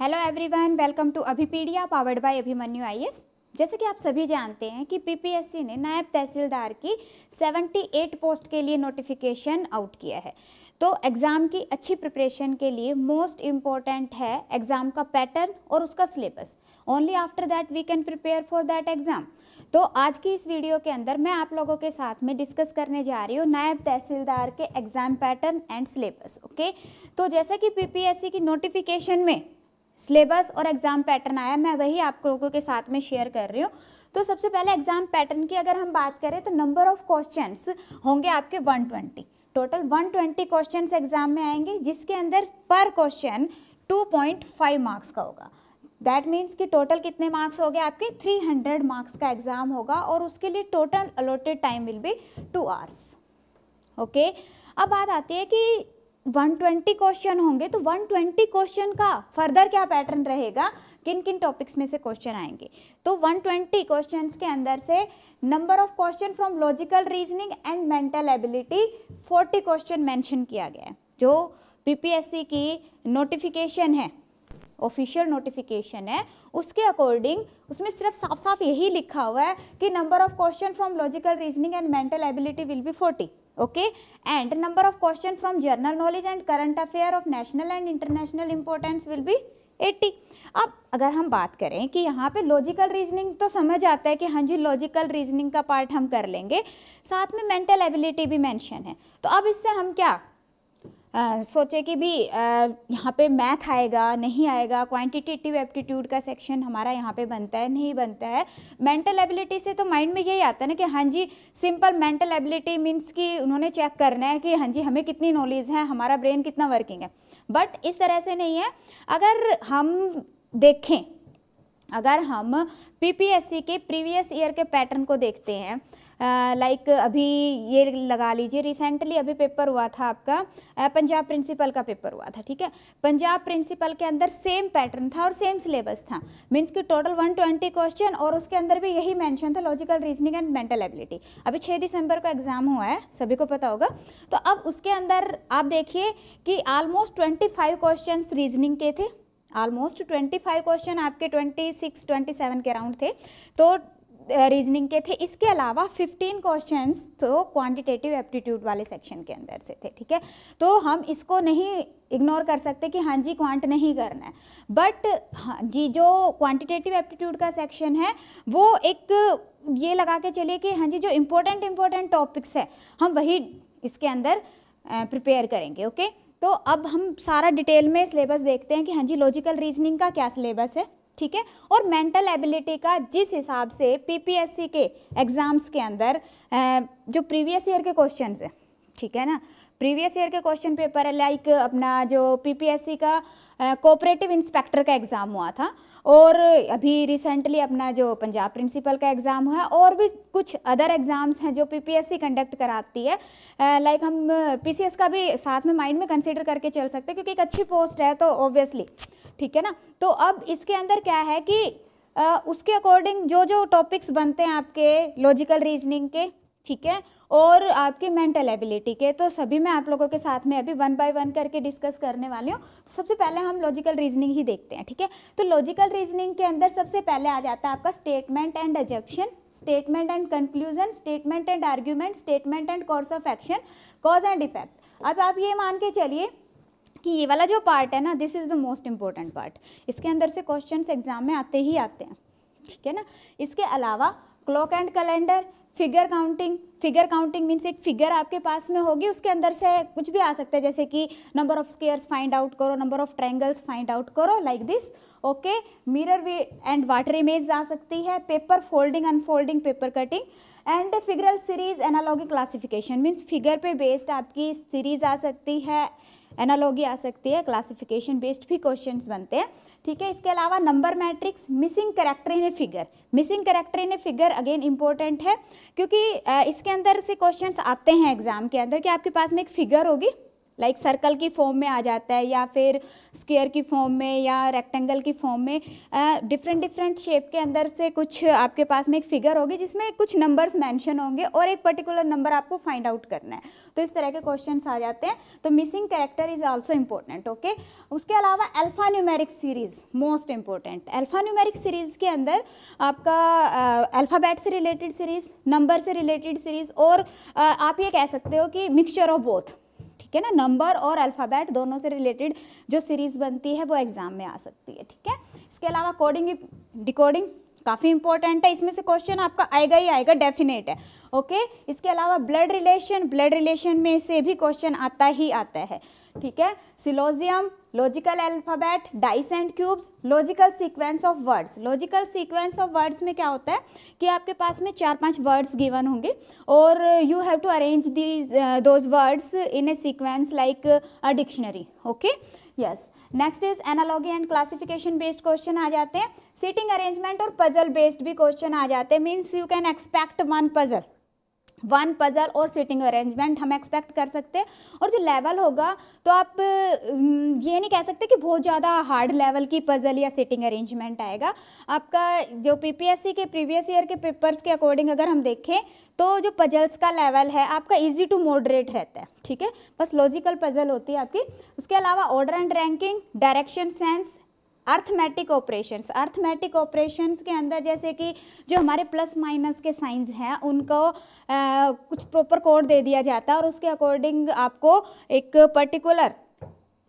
Hello everyone welcome to Abhipedia powered by Abhimanyu I जैसे कि आप सभी जानते हैं कि पीपीएससी ने नायब तहसीलदार की 78 पोस्ट के लिए नोटिफिकेशन आउट किया है तो एग्ज़ाम की अच्छी प्रिपरेशन के लिए मोस्ट इम्पॉर्टेंट है एग्ज़ाम का पैटर्न और उसका syllabus only after that we can prepare for that exam तो आज की इस वीडियो के अंदर मैं आप लोगों के साथ में डिस्कस करने जा रही हूँ नायब तहसीलदार के exam pattern and syllabus okay तो जैसे कि पीपीएससी की नोटिफिकेशन में सिलेबस और एग्ज़ाम पैटर्न आया मैं वही आप लोगों के साथ में शेयर कर रही हूँ तो सबसे पहले एग्ज़ाम पैटर्न की अगर हम बात करें तो नंबर ऑफ क्वेश्चंस होंगे आपके 120 टोटल 120 क्वेश्चन एग्ज़ाम में आएंगे जिसके अंदर पर क्वेश्चन 2.5 मार्क्स का होगा दैट मीन्स कि टोटल कितने मार्क्स हो गए आपके 300 मार्क्स का एग्ज़ाम होगा और उसके लिए total allotted time will be two hours okay अब बात आती है कि 120 क्वेश्चन होंगे तो 120 क्वेश्चन का फर्दर क्या पैटर्न रहेगा किन किन टॉपिक्स में से क्वेश्चन आएंगे तो 120 क्वेश्चन के अंदर से number of question from logical reasoning and mental ability 40 question mention किया गया है जो पीपीएससी की नोटिफिकेशन है ऑफिशियल नोटिफिकेशन है उसके अकॉर्डिंग उसमें सिर्फ साफ साफ यही लिखा हुआ है कि number of question from logical reasoning and mental ability will be forty okay and number of question from general knowledge and current affair of national and international importance will be eighty अब अगर हम बात करें कि यहाँ पे logical reasoning तो समझ आता है कि हाँ जी लॉजिकल रीजनिंग का पार्ट हम कर लेंगे साथ में मेंटल एबिलिटी भी मेंशन है तो अब इससे हम क्या आ, सोचे कि भी यहाँ पे मैथ आएगा नहीं आएगा क्वांटिटेटिव एप्टीट्यूड का सेक्शन हमारा यहाँ पे बनता है नहीं बनता है मेंटल एबिलिटी से तो माइंड में यही आता है ना कि हाँ जी सिंपल मेंटल एबिलिटी मीन्स कि उन्होंने चेक करना है कि हाँ जी हमें कितनी नॉलेज है हमारा ब्रेन कितना वर्किंग है बट इस तरह से नहीं है अगर हम देखें अगर हम पी के प्रीवियस ईयर के पैटर्न को देखते हैं लाइक अभी ये लगा लीजिए रिसेंटली अभी पेपर हुआ था आपका पंजाब प्रिंसिपल का पेपर हुआ था ठीक है पंजाब प्रिंसिपल के अंदर सेम पैटर्न था और सेम सिलेबस था मीन्स कि टोटल 120 क्वेश्चन और उसके अंदर भी यही मैंशन था logical reasoning and mental ability अभी 6 दिसंबर का एग्ज़ाम हुआ है सभी को पता होगा तो अब उसके अंदर आप देखिए कि almost twenty five question reasoning के थे ऑलमोस्ट 25 क्वेश्चन आपके 26, 27 के राउंड थे तो रीजनिंग के थे इसके अलावा 15 क्वेश्चंस तो क्वांटिटेटिव एप्टीट्यूड वाले सेक्शन के अंदर से थे ठीक है तो हम इसको नहीं इग्नोर कर सकते कि हाँ जी क्वांट नहीं करना है बट हाँ जी जो क्वांटिटेटिव एप्टीट्यूड का सेक्शन है वो एक ये लगा के चलिए कि हाँ जी जो इम्पोर्टेंट इम्पोर्टेंट टॉपिक्स है हम वही इसके अंदर प्रिपेयर करेंगे ओके तो अब हम सारा डिटेल में सिलेबस देखते हैं कि हाँ जी लॉजिकल रीजनिंग का क्या सिलेबस है ठीक है और मेंटल एबिलिटी का जिस हिसाब से पीपीएससी के एग्ज़ाम्स के अंदर जो प्रीवियस ईयर के क्वेश्चन हैं ठीक है ना प्रीवियस ईयर के क्वेश्चन पेपर है लाइक अपना जो पीपीएससी का कोऑपरेटिव इंस्पेक्टर का एग्ज़ाम हुआ था और अभी रिसेंटली अपना जो पंजाब प्रिंसिपल का एग्ज़ाम हुआ है और भी कुछ अदर एग्ज़ाम्स हैं जो पीपीएससी कंडक्ट कराती है लाइक हम पीसीएस का भी साथ में माइंड में कंसिडर करके चल सकते हैं क्योंकि एक अच्छी पोस्ट है तो ऑब्वियसली ठीक है ना तो अब इसके अंदर क्या है कि आ, उसके अकॉर्डिंग जो जो टॉपिक्स बनते हैं आपके लॉजिकल रीजनिंग के ठीक है और आपकी मेंटल एबिलिटी के तो सभी मैं आप लोगों के साथ में अभी वन बाय वन करके डिस्कस करने वाली हूँ तो सबसे पहले हम लॉजिकल रीजनिंग ही देखते हैं ठीक है तो लॉजिकल रीजनिंग के अंदर सबसे पहले आ जाता है आपका statement and assumption statement and conclusion statement and argument statement and course of action cause and effect अब आप ये मान के चलिए कि ये वाला जो पार्ट है ना this is the most important part इसके अंदर से क्वेश्चन एग्जाम में आते ही आते हैं ठीक है ना इसके अलावा clock and calendar figure counting figure counting means एक फिगर आपके पास में होगी उसके अंदर से कुछ भी आ सकता है जैसे कि number of squares find out करो number of triangles find out करो लाइक दिस ओके मिरर भी एंड वाटर इमेज आ सकती है paper folding unfolding paper cutting and figural series analogy classification means figure पे बेस्ड आपकी सीरीज आ सकती है एनालॉगी आ सकती है क्लासिफिकेशन बेस्ड भी क्वेश्चंस बनते हैं ठीक है इसके अलावा number matrix missing character in a figure missing character in a figure again important है क्योंकि इसके अंदर से क्वेश्चंस आते हैं एग्जाम के अंदर कि आपके पास में एक फिगर होगी लाइक like सर्कल की फॉर्म में आ जाता है या फिर स्क्वायर की फॉर्म में या रेक्टेंगल की फॉर्म में डिफरेंट डिफरेंट शेप के अंदर से कुछ आपके पास में एक फिगर होगी जिसमें कुछ नंबर्स मेंशन होंगे और एक पर्टिकुलर नंबर आपको फाइंड आउट करना है तो इस तरह के क्वेश्चन आ जाते हैं तो missing character is also important okay उसके अलावा alphanumeric series most important alphanumeric series के अंदर आपका अल्फ़ाबेट से रिलेटेड सीरीज़ नंबर से रिलेटेड सीरीज़ और आप ये कह सकते हो कि मिक्सचर ऑफ बोथ ठीक है ना नंबर और अल्फ़ाबेट दोनों से रिलेटेड जो सीरीज़ बनती है वो एग्ज़ाम में आ सकती है ठीक है इसके अलावा कोडिंग डिकोडिंग काफ़ी इंपॉर्टेंट है इसमें से क्वेश्चन आपका आएगा ही आएगा डेफिनेट है ओके इसके अलावा ब्लड रिलेशन ब्लड रिलेशन में से भी क्वेश्चन आता ही आता है ठीक है syllogism logical alphabet dice and cubes logical sequence of words logical sequence of words में क्या होता है कि आपके पास में चार पांच वर्ड्स गिवन होंगे और you have to arrange these those words in a sequence like a dictionary okay yes next is analogy and classification based question आ जाते हैं सीटिंग अरेंजमेंट और पजल बेस्ड भी क्वेश्चन आ जाते हैं means you can expect one puzzle one puzzle और seating arrangement हम एक्सपेक्ट कर सकते हैं और जो लेवल होगा तो आप हम्म, ये नहीं कह सकते कि बहुत ज़्यादा हार्ड लेवल की पज़ल या सीटिंग अरेंजमेंट आएगा आपका जो पीपीएससी के प्रीवियस ईयर के पेपर्स के अकॉर्डिंग अगर हम देखें तो जो पजल्स का लेवल है आपका इजी टू मॉडरेट रहता है ठीक है बस लॉजिकल पजल होती है आपकी उसके अलावा order and ranking direction sense arithmetic operations arithmetic operation के अंदर जैसे कि जो हमारे प्लस माइनस के साइंस हैं उनको आ, कुछ प्रॉपर कोड दे दिया जाता है और उसके अकॉर्डिंग आपको एक पर्टिकुलर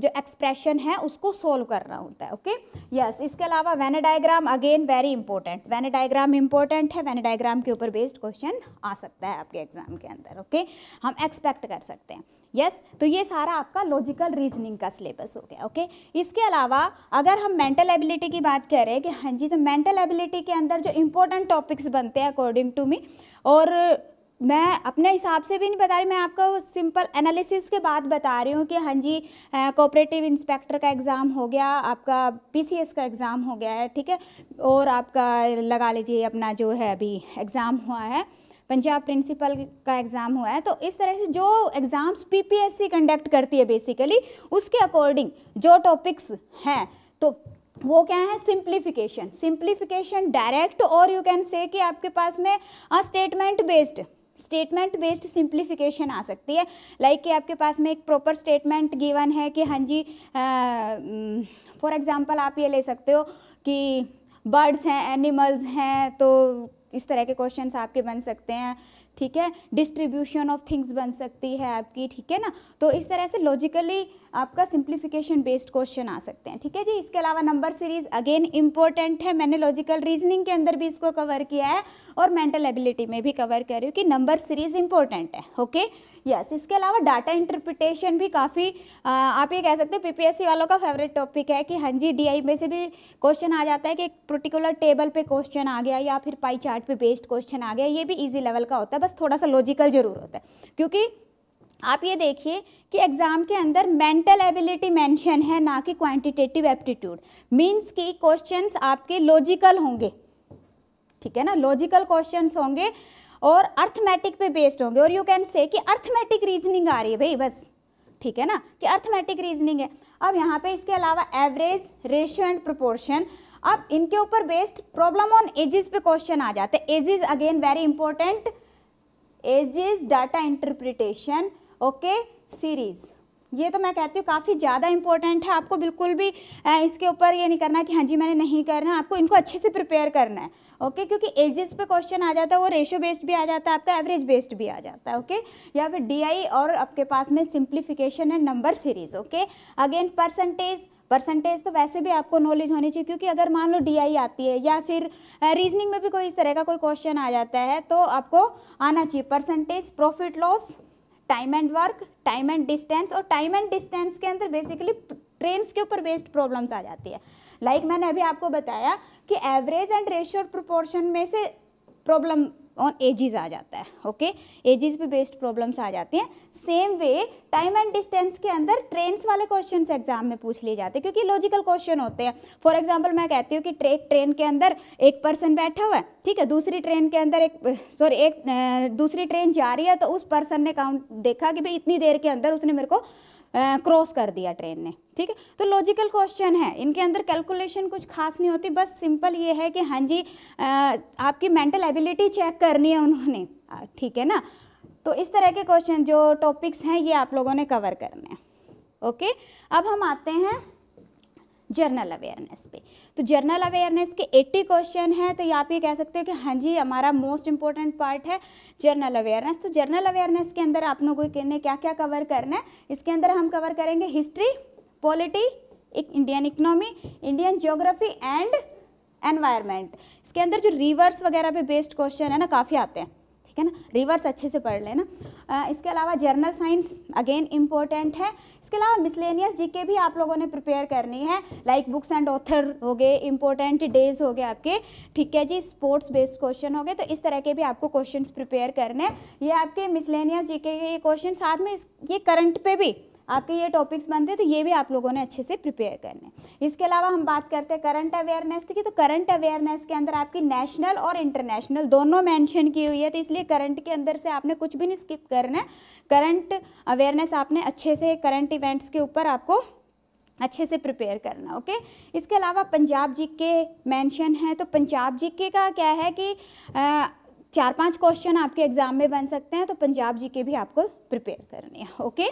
जो एक्सप्रेशन है उसको सोल्व करना होता है ओके okay? यस yes, इसके अलावा Venn diagram again very important Venn diagram important है वेन डायग्राम के ऊपर बेस्ड क्वेश्चन आ सकता है आपके एग्जाम के अंदर ओके okay? हम एक्सपेक्ट कर सकते हैं यस yes? तो ये सारा आपका लॉजिकल रीजनिंग का सिलेबस हो गया ओके इसके अलावा अगर हम मेंटल एबिलिटी की बात करें कि हाँ जी तो मेंटल एबिलिटी के अंदर जो इम्पोर्टेंट टॉपिक्स बनते हैं अकॉर्डिंग टू मी और मैं अपने हिसाब से भी नहीं बता रही मैं आपको सिंपल एनालिसिस के बाद बता रही हूँ कि हाँ जी कोऑपरेटिव इंस्पेक्टर का एग्ज़ाम हो गया आपका पीसीएस का एग्ज़ाम हो गया है ठीक है और आपका लगा लीजिए अपना जो है अभी एग्ज़ाम हुआ है पंजाब प्रिंसिपल का एग्ज़ाम हुआ है तो इस तरह से जो एग्ज़ाम्स पीपीएससी कंडक्ट करती है बेसिकली उसके अकॉर्डिंग जो टॉपिक्स हैं तो वो क्या है सिंप्लीफिकेशन सिंप्लीफिकेशन डायरेक्ट और यू कैन से कि आपके पास में statement based statement based simplification आ सकती है लाइक like कि आपके पास में एक प्रॉपर स्टेटमेंट गिवन है कि हाँ जी फॉर एग्जांपल आप ये ले सकते हो कि बर्ड्स हैं एनिमल्स हैं तो इस तरह के क्वेश्चंस आपके बन सकते हैं ठीक है डिस्ट्रीब्यूशन ऑफ थिंग्स बन सकती है आपकी ठीक है ना तो इस तरह से लॉजिकली आपका सिंप्लीफिकेशन बेस्ड क्वेश्चन आ सकते हैं ठीक है जी इसके अलावा नंबर सीरीज अगेन इंपॉर्टेंट है मैंने लॉजिकल रीजनिंग के अंदर भी इसको कवर किया है और मेंटल एबिलिटी में भी कवर कर रही हूँ कि नंबर सीरीज इंपॉर्टेंट है ओके यस yes, इसके अलावा डाटा इंटरप्रिटेशन भी काफ़ी आप ये कह सकते हैं पी वालों का फेवरेट टॉपिक है कि हाँ जी डी में से भी क्वेश्चन आ जाता है कि एक पर्टिकुलर टेबल पे क्वेश्चन आ गया या फिर पाई चार्ट पे बेस्ड क्वेश्चन आ गया ये भी इजी लेवल का होता है बस थोड़ा सा लॉजिकल जरूर होता है क्योंकि आप ये देखिए कि एग्ज़ाम के अंदर मेंटल एबिलिटी मेंशन है ना कि क्वांटिटेटिव एप्टीट्यूड मींस कि क्वेश्चंस आपके लॉजिकल होंगे ठीक है ना लॉजिकल क्वेश्चंस होंगे और अर्थमेटिक पे बेस्ड होंगे और यू कैन से कि अर्थमेटिक रीजनिंग आ रही है भाई बस ठीक है ना कि अर्थमेटिक रीजनिंग है अब यहाँ पर इसके अलावा एवरेज रेशियो एंड प्रपोर्शन अब इनके ऊपर बेस्ड प्रॉब्लम ऑन एजिस पे क्वेश्चन आ जाते हैं ages again very important ages data interpretation okay series ये तो मैं कहती हूँ काफ़ी ज़्यादा इंपॉर्टेंट है आपको बिल्कुल भी इसके ऊपर ये नहीं करना कि हाँ जी मैंने नहीं करना आपको इनको अच्छे से प्रिपेयर करना है ओके क्योंकि एजेस पे क्वेश्चन आ जाता है वो रेशो बेस्ड भी आ जाता है आपका एवरेज बेस्ड भी आ जाता है ओके या फिर डीआई और आपके पास में सिंप्लीफिकेशन है number series okay again percentage percentage तो वैसे भी आपको नॉलेज होनी चाहिए क्योंकि अगर मान लो डीआई आती है या फिर रीजनिंग में भी कोई इस तरह का कोई क्वेश्चन आ जाता है तो आपको आना चाहिए percentage profit loss time and work time and distance और टाइम एंड डिस्टेंस के अंदर बेसिकली ट्रेन के ऊपर बेस्ड प्रॉब्लम्स आ जाती है लाइक like मैंने अभी आपको बताया कि एवरेज एंड रेशियो प्रोपोर्शन में से प्रॉब्लम ऑन एजिस आ जाता है ओके एजिस पे बेस्ड प्रॉब्लम्स आ जाते हैं same way time and distance के अंदर ट्रेन्स वाले क्वेश्चन एग्जाम में पूछ लिए जाते हैं क्योंकि लॉजिकल क्वेश्चन होते हैं फॉर एग्जाम्पल मैं कहती हूँ कि ट्रे, ट्रेन के अंदर एक पर्सन बैठा हुआ है ठीक है दूसरी ट्रेन के अंदर एक सॉरी एक दूसरी ट्रेन जा रही है तो उस पर्सन ने काउंट देखा कि भाई इतनी देर के अंदर उसने मेरे को क्रॉस कर दिया ट्रेन ने ठीक है तो लॉजिकल क्वेश्चन है इनके अंदर कैलकुलेशन कुछ खास नहीं होती बस सिंपल ये है कि हाँ जी आ, आपकी मेंटल एबिलिटी चेक करनी है उन्होंने ठीक है ना तो इस तरह के क्वेश्चन जो टॉपिक्स हैं ये आप लोगों ने कवर करने हैं ओके अब हम आते हैं जर्नल अवेयरनेस पे तो जर्नल अवेयरनेस के 80 क्वेश्चन हैं तो यहाँ पे कह सकते हो कि हाँ जी हमारा मोस्ट इंपॉर्टेंट पार्ट है जर्नल अवेयरनेस तो जर्नल अवेयरनेस के अंदर आप लोगों ने क्या क्या कवर करना है इसके अंदर हम कवर करेंगे history polity Indian economy Indian geography and environment इसके अंदर जो रिवर्स वगैरह पे बेस्ड क्वेश्चन है ना काफ़ी आते हैं ठीक है ना रिवर्स अच्छे से पढ़ लेना इसके अलावा जर्नल साइंस अगेन इम्पोर्टेंट है इसके अलावा मिसलेनियस जीके भी आप लोगों ने प्रिपेयर करनी है लाइक बुक्स एंड ऑथर हो गए इम्पोर्टेंट डेज हो गए आपके ठीक है जी स्पोर्ट्स बेस्ड क्वेश्चन हो गए तो इस तरह के भी आपको क्वेश्चन प्रिपेयर करने हैं ये आपके मिसलेनियस जी के क्वेश्चन साथ में ये करंट पे भी आपके ये टॉपिक्स बनते हैं तो ये भी आप लोगों ने अच्छे से प्रिपेयर करने इसके अलावा हम बात करते हैं करंट अवेयरनेस की तो करंट अवेयरनेस के अंदर आपकी नेशनल और इंटरनेशनल दोनों मैंशन की हुई है तो इसलिए करंट के अंदर से आपने कुछ भी नहीं स्किप करना है करंट अवेयरनेस आपने अच्छे से करंट इवेंट्स के ऊपर आपको अच्छे से प्रिपेयर करना ओके इसके अलावा पंजाब जी के मैंशन है तो पंजाब जी के का क्या है कि आ, चार पांच क्वेश्चन आपके एग्ज़ाम में बन सकते हैं तो पंजाब जी के भी आपको प्रिपेयर करने हैं ओके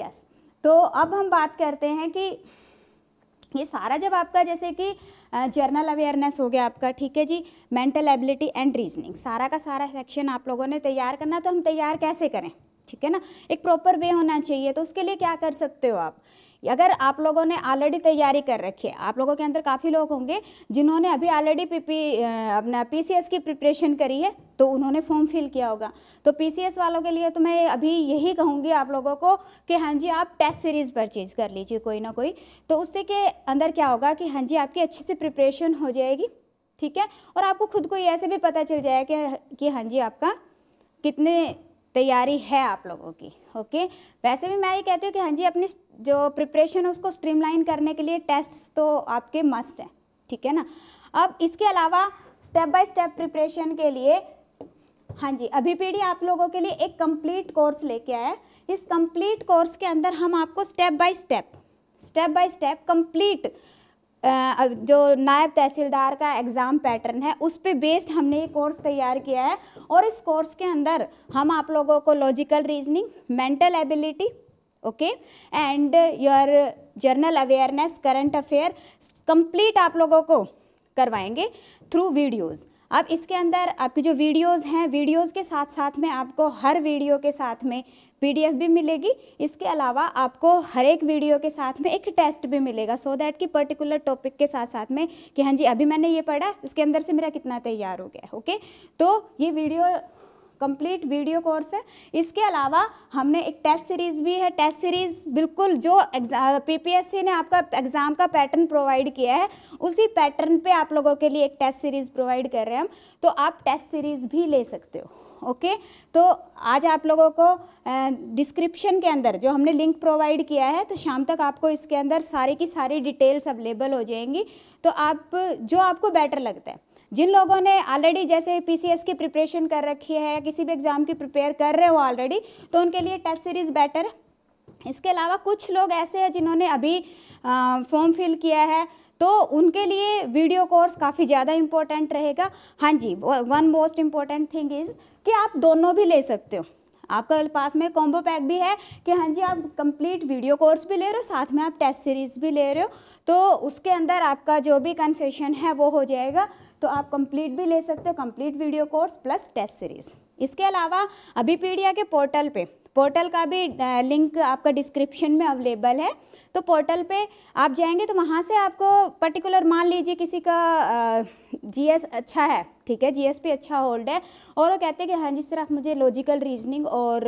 यस तो अब हम बात करते हैं कि ये सारा जब आपका जैसे कि जर्नल अवेयरनेस हो गया आपका ठीक है जी मेंटल एबिलिटी एंड रीजनिंग सारा का सारा सेक्शन आप लोगों ने तैयार करना तो हम तैयार कैसे करें ठीक है ना एक प्रॉपर वे होना चाहिए तो उसके लिए क्या कर सकते हो आप अगर आप लोगों ने ऑलरेडी तैयारी कर रखी है आप लोगों के अंदर काफ़ी लोग होंगे जिन्होंने अभी ऑलरेडी पी पी अपना पी की प्रिपरेशन करी है तो उन्होंने फॉर्म फिल किया होगा तो पी वालों के लिए तो मैं अभी यही कहूँगी आप लोगों को कि हाँ जी आप टेस्ट सीरीज़ परचेज कर लीजिए कोई ना कोई तो उससे के अंदर क्या होगा कि हाँ जी आपकी अच्छे से प्रिपरेशन हो जाएगी ठीक है और आपको खुद को ऐसे भी पता चल जाएगा कि कि हाँ जी आपका कितने तैयारी है आप लोगों की ओके वैसे भी मैं ये कहती हूँ कि हाँ जी अपनी जो प्रिपरेशन है उसको स्ट्रीमलाइन करने के लिए टेस्ट तो आपके मस्ट हैं ठीक है ना अब इसके अलावा स्टेप बाय स्टेप प्रिपरेशन के लिए हाँ जी अभी पीढ़ी आप लोगों के लिए एक कंप्लीट कोर्स लेके आया इस कंप्लीट कोर्स के अंदर हम आपको step by step step by step complete जो नायब तहसीलदार का एग्ज़ाम पैटर्न है उस पर बेस्ड हमने ये कोर्स तैयार किया है और इस कोर्स के अंदर हम आप लोगों को logical reasoning mental ability okay and your general awareness current affair complete आप लोगों को करवाएंगे थ्रू वीडियोज़ अब इसके अंदर आपकी जो वीडियोस हैं वीडियोस के साथ साथ में आपको हर वीडियो के साथ में पीडीएफ भी मिलेगी इसके अलावा आपको हर एक वीडियो के साथ में एक टेस्ट भी मिलेगा सो so दैट कि पर्टिकुलर टॉपिक के साथ साथ में कि हाँ जी अभी मैंने ये पढ़ा उसके अंदर से मेरा कितना तैयार हो गया ओके okay? तो ये वीडियो कंप्लीट वीडियो कोर्स है इसके अलावा हमने एक टेस्ट सीरीज़ भी है टेस्ट सीरीज़ बिल्कुल जो पीपीएससी ने आपका एग्ज़ाम का पैटर्न प्रोवाइड किया है उसी पैटर्न पे आप लोगों के लिए एक टेस्ट सीरीज़ प्रोवाइड कर रहे हैं हम तो आप टेस्ट सीरीज़ भी ले सकते हो ओके तो आज आप लोगों को डिस्क्रिप्शन के अंदर जो हमने लिंक प्रोवाइड किया है तो शाम तक आपको इसके अंदर सारी की सारी डिटेल्स अवेलेबल हो जाएंगी तो आप जो आपको बेटर लगता है जिन लोगों ने ऑलरेडी जैसे पीसीएस की प्रिपरेशन कर रखी है किसी भी एग्ज़ाम की प्रिपेयर कर रहे हो ऑलरेडी तो उनके लिए टेस्ट सीरीज़ बेटर इसके अलावा कुछ लोग ऐसे हैं जिन्होंने अभी फॉर्म फिल किया है तो उनके लिए वीडियो कोर्स काफ़ी ज़्यादा इम्पोर्टेंट रहेगा हाँ जी one most important thing is कि आप दोनों भी ले सकते हो आपका पास में कॉम्बो पैक भी है कि हाँ जी आप कंप्लीट वीडियो कोर्स भी ले रहे हो साथ में आप टेस्ट सीरीज़ भी ले रहे हो तो उसके अंदर आपका जो भी कंसेशन है वो हो जाएगा तो आप कंप्लीट भी ले सकते हो complete video course plus test series इसके अलावा अभी पीडिया के पोर्टल पे पोर्टल का भी लिंक आपका डिस्क्रिप्शन में अवेलेबल है तो पोर्टल पे आप जाएंगे तो वहाँ से आपको पर्टिकुलर मान लीजिए किसी का जीएस अच्छा है ठीक है जीएसपी अच्छा होल्ड है और वो कहते हैं कि हाँ जिस तरह आप मुझे लॉजिकल रीजनिंग और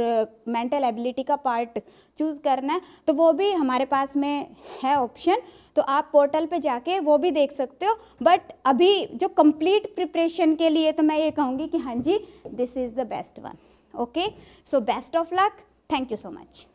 मेंटल एबिलिटी का पार्ट चूज़ करना है तो वो भी हमारे पास में है ऑप्शन तो आप पोर्टल पे जाके वो भी देख सकते हो बट अभी जो कंप्लीट प्रिपरेशन के लिए तो मैं ये कहूँगी कि हाँ जी this is the best one Okay. So, best of luck. Thank you so much.